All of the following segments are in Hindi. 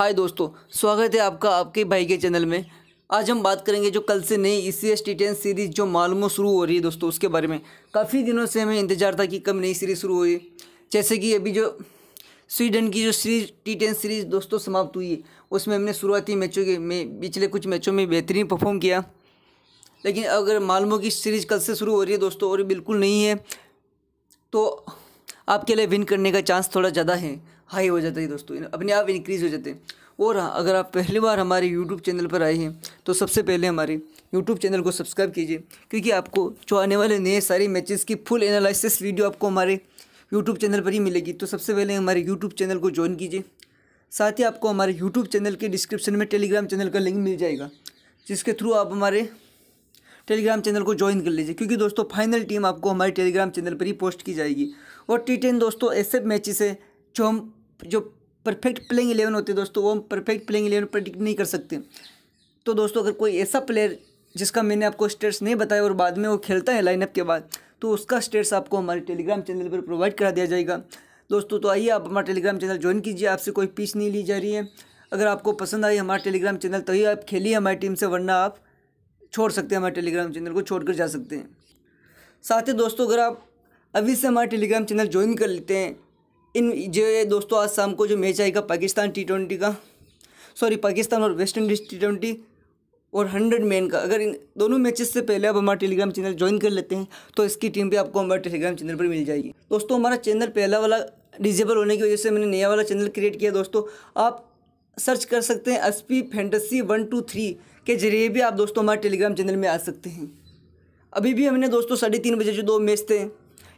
हाय दोस्तों स्वागत है आपका आपके भाई के चैनल में आज हम बात करेंगे जो कल से नई E e C S T ten series जो मालूम शुरू हो रही है दोस्तों उसके बारे में काफ़ी दिनों से हमें इंतजार था कि कब नई सीरीज़ शुरू हो रही जैसे कि अभी जो स्वीडन की जो सीरीज टी टेन सीरीज़ दोस्तों समाप्त हुई है उसमें हमने शुरुआती मैचों के में पिछले कुछ मैचों में बेहतरीन परफॉर्म किया लेकिन अगर मालूमों की सीरीज़ कल से शुरू हो रही है दोस्तों और बिल्कुल नहीं है तो आपके लिए विन करने का चांस थोड़ा ज़्यादा है हाई हो जाता है दोस्तों अपने आप इंक्रीज़ हो जाते हैं और हाँ, अगर आप पहली बार हमारे यूट्यूब चैनल पर आए हैं तो सबसे पहले हमारे यूट्यूब चैनल को सब्सक्राइब कीजिए क्योंकि आपको जो आने वाले नए सारे मैचेस की फुल एनालिसिस वीडियो आपको हमारे यूट्यूब चैनल पर ही मिलेगी तो सबसे पहले हमारे यूट्यूब चैनल को ज्वाइन कीजिए साथ ही आपको हमारे यूट्यूब चैनल के डिस्क्रिप्शन में टेलीग्राम चैनल का लिंक मिल जाएगा जिसके थ्रू आप हमारे टेलीग्राम चैनल को ज्वाइन कर लीजिए क्योंकि दोस्तों फाइनल टीम आपको हमारे टेलीग्राम चैनल पर ही पोस्ट की जाएगी और टी टेन दोस्तों ऐसे मैचेस है जो हम जो परफेक्ट प्लेइंग इलेवन होते हैं दोस्तों वो हम परफेक्ट प्लेइंग इलेवन प्रडिक्ट नहीं कर सकते तो दोस्तों अगर कोई ऐसा प्लेयर जिसका मैंने आपको स्टेट्स नहीं बताया और बाद में वो खेलता है लाइनअप के बाद तो उसका स्टेट्स आपको हमारे टेलीग्राम चैनल पर प्रोवाइड करा दिया जाएगा दोस्तों तो आइए आप हमारा टेलीग्राम चैनल ज्वाइन कीजिए आपसे कोई पीस नहीं ली जा रही है अगर आपको पसंद आई हमारा टेलीग्राम चैनल तो ही आप खेलिए हमारी टीम से वरना आप छोड़ सकते हैं हमारे टेलीग्राम चैनल को छोड़ कर जा सकते हैं साथ ही दोस्तों अगर आप अभी से हमारे टेलीग्राम चैनल ज्वाइन कर लेते हैं इन जो दोस्तों आज शाम को जो मैच आएगा पाकिस्तान टी ट्वेंटी का सॉरी पाकिस्तान और वेस्ट इंडीज़ टी ट्वेंटी और हंड्रेड मैन का अगर इन दोनों मैचेस से पहले आप हमारा टेलीग्राम चैनल ज्वाइन कर लेते हैं तो इसकी टीम भी आपको हमारे टेलीग्राम चैनल पर मिल जाएगी दोस्तों हमारा चैनल पहला वाला डिजेबल होने की वजह से मैंने नया वाला चैनल क्रिएट किया दोस्तों आप सर्च कर सकते हैं S P fantasy one two three के जरिए भी आप दोस्तों हमारे टेलीग्राम चैनल में आ सकते हैं अभी भी हमने दोस्तों साढ़े तीन बजे जो दो मैच थे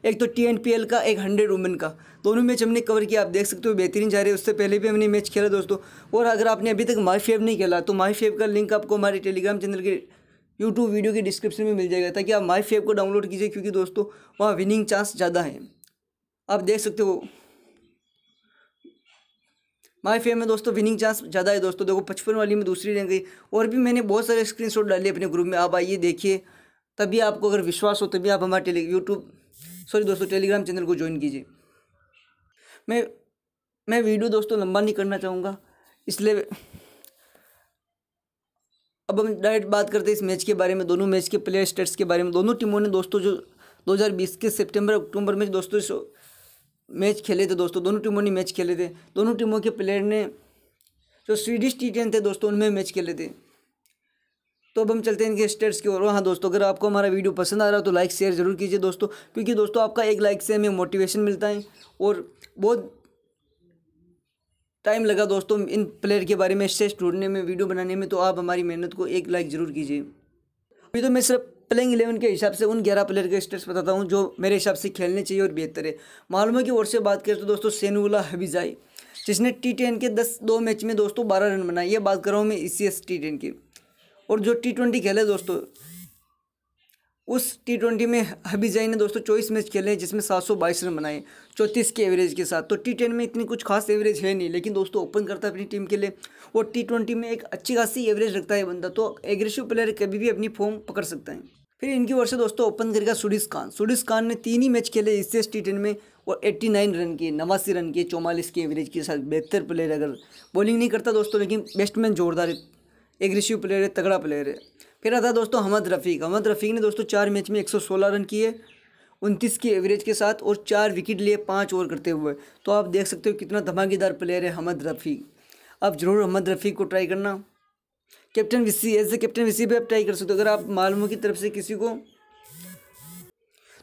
एक तो टी का एक हंड्रेड वुमेन का दोनों मैच हमने कवर किया आप देख सकते हो बेहतरीन जा रहे हैं उससे पहले भी हमने मैच खेला दोस्तों और अगर आपने अभी तक माई फेव नहीं खेला तो माई फेव का लिंक आपको हमारे टेलीग्राम चैनल के यूट्यूब वीडियो के डिस्क्रिप्शन में मिल जाएगा ताकि आप माई फेव को डाउनलोड कीजिए क्योंकि दोस्तों वहाँ विनिंग चांस ज़्यादा है आप देख सकते हो माई फेम में दोस्तों विनिंग चांस ज़्यादा है दोस्तों देखो पचपन वाली में दूसरी रैंक गई और भी मैंने बहुत सारे स्क्रीनशॉट डाले अपने ग्रुप में आप आइए देखिए तभी आपको अगर विश्वास हो तभी आप हमारे टेली यूट्यूब सॉरी दोस्तों टेलीग्राम चैनल को ज्वाइन कीजिए मैं मैं वीडियो दोस्तों लंबा नहीं करना चाहूँगा इसलिए अब हम डायरेक्ट बात करते हैं इस मैच के बारे में दोनों मैच के प्लेयर स्टेट्स के बारे में दोनों टीमों ने दोस्तों जो 2020 के सितंबर अक्टूबर में दोस्तों मैच खेले थे दोस्तों दोनों टीमों ने मैच खेले थे दोनों टीमों के प्लेयर ने जो स्वीडिश टी टेन थे दोस्तों उनमें मैच खेले थे तो अब हम चलते हैं इनके स्टेट्स की ओर हाँ दोस्तों अगर आपको हमारा वीडियो पसंद आ रहा है तो लाइक शेयर जरूर कीजिए दोस्तों क्योंकि दोस्तों आपका एक लाइक से हमें मोटिवेशन मिलता है और बहुत टाइम लगा दोस्तों इन प्लेयर के बारे में स्टेट्स ढूंढने में वीडियो बनाने में तो आप हमारी मेहनत को एक लाइक ज़रूर कीजिए अभी तो मैं सिर्फ प्लेइंग इलेवन के हिसाब से उन ग्यारह प्लेयर के स्टेट्स बताता हूँ जो मेरे हिसाब से खेलने चाहिए और बेहतर है मालूम की ओर से बात करें तो दोस्तों सेनुला हबीजाई जिसने टी टेन के दस दो मैच में दोस्तों बारह रन बनाए ये बात कर रहा हूँ मैं E C S T ten की और जो टी ट्वेंटी खेले दोस्तों उस टी ट्वेंटी में हबी जाई ने दोस्तों चौबीस मैच खेले जिसमें सात सौ बाईस रन बनाए चौंतीस के एवरेज के साथ तो टी टेन में इतनी कुछ खास एवरेज है नहीं लेकिन दोस्तों ओपन करता है अपनी टीम के लिए और टी ट्वेंटी में एक अच्छी खासी एवरेज रखता है बंदा तो एग्रेसिव प्लेयर कभी भी अपनी फॉर्म पकड़ सकता है फिर इनकी ओर से दोस्तों ओपन करेगा सुडिस खान सुडिस खान ने तीन ही मैच खेले इससे टी टेन में और एट्टी नाइन रन के नवासी रन के चौवालीस के एवरेज के साथ बेहतर प्लेयर अगर बॉलिंग नहीं करता दोस्तों लेकिन बेस्टमैन जोरदार एग्रेसिव प्लेयर है तगड़ा प्लेयर है फिर आता है दोस्तों हमद रफ़ीक हमद रफ़ीक ने दोस्तों चार मैच में सोलह रन किए उनतीस की एवरेज के साथ और चार विकेट लिए पाँच ओवर करते हुए तो आप देख सकते हो कितना धमाकेदार प्लेयर है हमद रफ़ी आप ज़रूर हमद रफ़ी को ट्राई करना captain vice as a captain vice भी आप ट्राई कर सकते हो अगर आप मालमो की तरफ से किसी को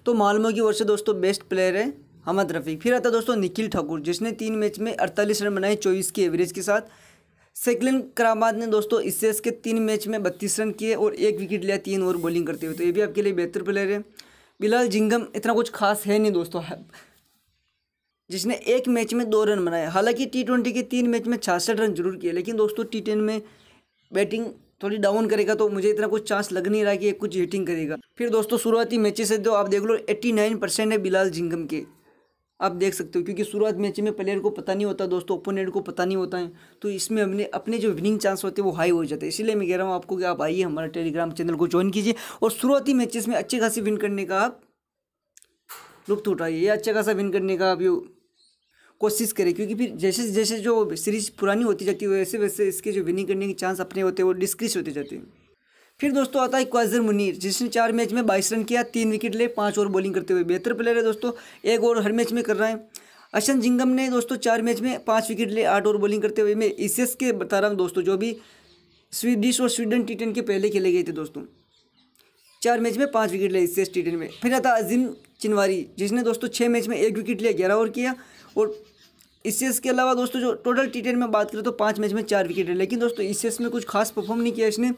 तो मालमो की ओर से दोस्तों बेस्ट प्लेयर है हमद रफ़ी फिर आता दोस्तों निखिल ठाकुर जिसने तीन मैच में अड़तालीस रन बनाए चौबीस की एवरेज के साथ सैकलिन करामाद ने दोस्तों इस के तीन मैच में बत्तीस रन किए और एक विकेट लिया तीन ओवर बॉलिंग करते हुए तो ये भी आपके लिए बेहतर प्लेयर है बिलाल जिंगम इतना कुछ खास है नहीं दोस्तों जिसने एक मैच में दो रन बनाए हालांकि टी ट्वेंटी के तीन मैच में छियासठ रन जरूर किए लेकिन दोस्तों टी टेन में बैटिंग थोड़ी डाउन करेगा तो मुझे इतना कुछ चांस लग नहीं रहा कि ये कुछ हिटिंग करेगा फिर दोस्तों शुरुआती मैचेस से जो तो आप देख लो नाइन परसेंट है बिलाल जिंगम के आप देख सकते हो क्योंकि शुरुआत मैच में प्लेयर को पता नहीं होता दोस्तों ओपोनेंट को पता नहीं होता है तो इसमें अपने अपने जो विनिंग चांस होते हैं वो हाई हो जाते हैं इसलिए मैं कह रहा हूँ आपको कि आप आइए हमारे टेलीग्राम चैनल को ज्वाइन कीजिए और शुरुआती मैचेस में अच्छे खासी विन करने का आप लुप्त उठाइए या अच्छा खासा विन करने का आप ये कोशिश करें क्योंकि फिर जैसे जैसे जो सीरीज पुरानी होती जाती है वैसे वैसे इसके जो विनिंग करने के चांस अपने होते हैं वो डिस्क्रीज होते जाते हैं फिर दोस्तों आता है क्वाजर मुनीर जिसने चार मैच में बाईस रन किया तीन विकेट ले पाँच ओवर बॉलिंग करते हुए बेहतर प्लेयर है दोस्तों एक ओवर हर मैच में कर रहा है अशन जिंगम ने दोस्तों चार मैच में पाँच विकेट ले आठ ओवर बॉलिंग करते हुए मैं इस के बता रहा हूँ दोस्तों जो भी स्वीडिश और स्वीडन टी टेन के पहले खेले गए थे दोस्तों चार मैच में पाँच विकेट ले इस टी टेन में फिर आता अजीम चिनवारी जिसने दोस्तों छः मैच में एक विकेट लिया ग्यारह ओवर किया और एस के अलावा दोस्तों जो टोटल टी टेन में बात करें तो पाँच मैच में चार विकेट है लेकिन दोस्तों एस में कुछ खास परफॉर्म नहीं किया इसने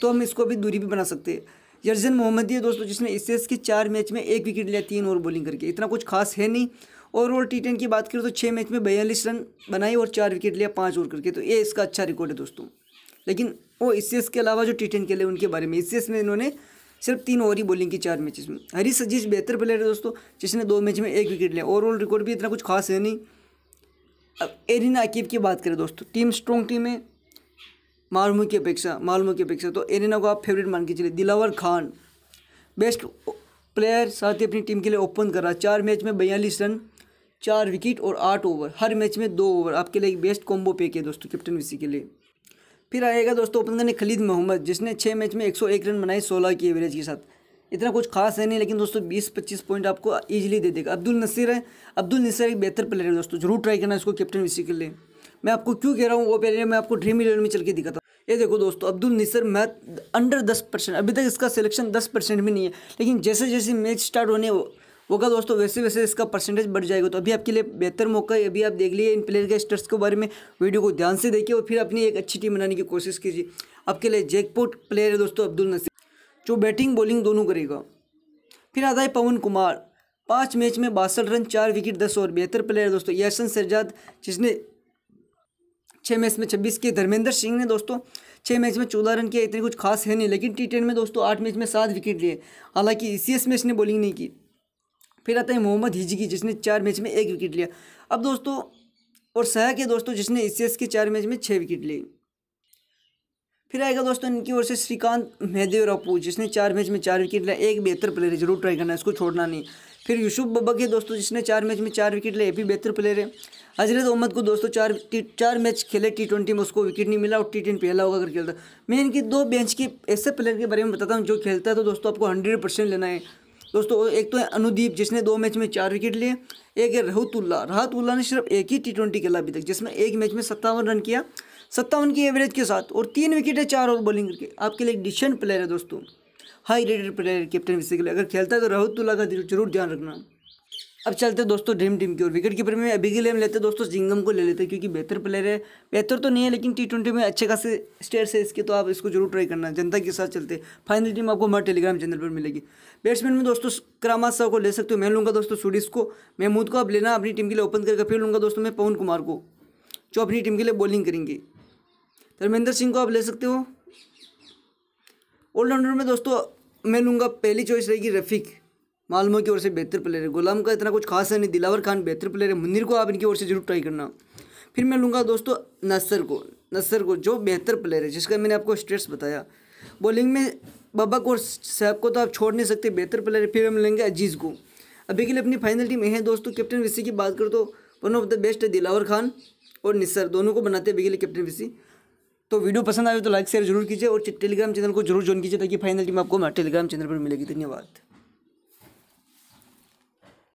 तो हम इसको भी दूरी भी बना सकते हैं यर्जन मोहम्मदी है दोस्तों जिसने इस के चार मैच में एक विकेट लिया तीन ओवर बॉलिंग करके इतना कुछ खास है नहीं ओवरऑल टी टेन की बात करें तो छः मैच में बयालीस रन बनाई और चार विकेट लिया पाँच ओवर करके तो ये इसका अच्छा रिकॉर्ड है दोस्तों लेकिन वो इस के अलावा जो टी टेन खेले उनके बारे में इस में इन्होंने सिर्फ तीन ओवर ही बॉलिंग की चार मैचेस में हरी सजीश बेहतर प्लेयर है दोस्तों जिसने दो मैच में एक विकेट लिया ओवरऑल रिकॉर्ड भी इतना कुछ खास है नहीं अब एरिना अकीब की बात करें दोस्तों टीम स्ट्रॉन्ग टीम है मालूम की अपेक्षा मालूम की अपेक्षा तो एरेना को आप फेवरेट मान के चलिए दिलावर खान बेस्ट प्लेयर साथ ही अपनी टीम के लिए ओपन कर रहा चार मैच में बयालीस रन चार विकेट और आठ ओवर हर मैच में दो ओवर आपके लिए एक बेस्ट कॉम्बो पैक है दोस्तों कैप्टन विसी के लिए फिर आएगा दोस्तों ओपन करने खलीद मोहम्मद जिसने छः मैच में एक रन बनाए सोलह की एवरेज के साथ इतना कुछ खास है नहीं लेकिन दोस्तों बीस पच्चीस पॉइंट आपको ईजिली दे देगा अब्दुल नसीर है अब्दुल नसीर एक बेहतर प्लेयर है दोस्तों जरूर ट्राई करना इसको कैप्टन विसी के लिए मैं आपको क्यों कह रहा हूँ वो पहले मैं आपको ड्रीम इलेवन में चल के दिखाता हूँ ये देखो दोस्तों अब्दुल निसर मैथ अंडर दस परसेंट अभी तक इसका सिलेक्शन दस परसेंट भी नहीं है लेकिन जैसे जैसे मैच स्टार्ट होने होगा दोस्तों वैसे वैसे इसका परसेंटेज बढ़ जाएगा तो अभी आपके लिए बेहतर मौका है अभी आप देख लीजिए इन प्लेयर के स्टर्स के बारे में वीडियो को ध्यान से देखिए और फिर अपनी एक अच्छी टीम बनाने की कोशिश कीजिए आपके लिए जैकपोट प्लेयर है दोस्तों अब्दुल नसीर जो बैटिंग बॉलिंग दोनों करेगा फिर आता है पवन कुमार पाँच मैच में बासठ रन चार विकेट दस और बेहतर प्लेयर दोस्तों यासन सरजाद जिसने छः मैच में छब्बीस किए धर्मेंद्र सिंह ने दोस्तों छः मैच में चौदह रन किया इतने कुछ खास है नहीं लेकिन टी टेन में दोस्तों आठ मैच में सात विकेट लिए हालांकि इसी में इसने बॉलिंग नहीं की फिर आता है मोहम्मद हिजगी जिसने चार मैच में एक विकेट लिया अब दोस्तों और सहक है दोस्तों जिसने ई के चार मैच में छः विकेट लिए फिर आएगा दोस्तों इनकी ओर से श्रीकांत और रापू जिसने चार मैच में चार विकेट लिया एक बेहतर प्लेयर है जरूर ट्राई करना है इसको छोड़ना नहीं फिर यूसुफ बबक है दोस्तों जिसने चार मैच में चार विकेट लिया ये भी बेहतर प्लेयर है हजरत तो अहमद को दोस्तों चार चार मैच खेले टी ट्वेंटी में उसको विकेट नहीं मिला और टी ट्वेंटी पहला होगा अगर खेलता मैं इनकी दो बेंच के ऐसे प्लेयर के बारे में बताता हूँ जो खेलता है तो दोस्तों आपको हंड्रेड परसेंट लेना है दोस्तों एक तो है अनुदीप जिसने दो मैच में चार विकेट लिए एक है रहतुल्ला रहतुल्ला ने सिर्फ एक ही टी ट्वेंटी खेला अभी तक जिसमें एक मैच में सत्तावन रन किया सत्तावन की एवरेज के साथ और तीन विकेट है चार और बॉलिंग करके आपके लिए एक डिसेंट प्लेयर है दोस्तों हाई रेटेड प्लेयर कैप्टन विषय के लिए अगर खेलता है तो रहतुल्ला का जरूर ध्यान रखना अब चलते दोस्तों ड्रीम टीम की ओर विकेट कीपर में अभी के लिए हम लेते दोस्तों जिंगम को ले लेते हैं क्योंकि बेहतर प्लेयर है बेहतर तो नहीं है लेकिन टी ट्वेंटी में अच्छे खासे स्टेट है इसके तो आप इसको जरूर ट्राई करना जनता के साथ चलते फाइनल टीम आपको हमारे टेलीग्राम चैनल पर मिलेगी बैट्समैन में दोस्तों क्रामा साह को ले सकते हो मैं लूँगा दोस्तों सूडिस को महमूद को आप लेना अपनी टीम के लिए ओपन करके फिर लूँगा दोस्तों मैं पवन कुमार को जो अपनी टीम के लिए बॉलिंग करेंगे धर्मेंद्र सिंह को आप ले सकते हो ऑलराउंडर में दोस्तों मैं लूँगा पहली चॉइस रहेगी रफीक मालमो की ओर से बेहतर प्लेयर है गुलाम का इतना कुछ खास है नहीं दिलावर खान बेहतर प्लेयर है मुनिर को आप इनकी ओर से जरूर ट्राई करना फिर मैं लूँगा दोस्तों नसर को नसर को जो बेहतर प्लेयर है जिसका मैंने आपको स्टेट्स बताया बॉलिंग में बबक और सैब को तो आप छोड़ नहीं सकते बेहतर प्लेयर फिर हम लेंगे अजीज़ को अभी के लिए अपनी फाइनल टीम है दोस्तों कैप्टन विसी की बात करो तो वन ऑफ द बेस्ट है दिलावर खान और निसर दोनों को बनाते हैं अभी के लिए कैप्टन विसी तो वीडियो पसंद आए तो लाइक शेयर जरूर कीजिए और टेलीग्राम चैनल को जरूर ज्वाइन कीजिए ताकि फाइनल टीम आपको हमारे टेलीग्राम चैनल पर मिलेगी धन्यवाद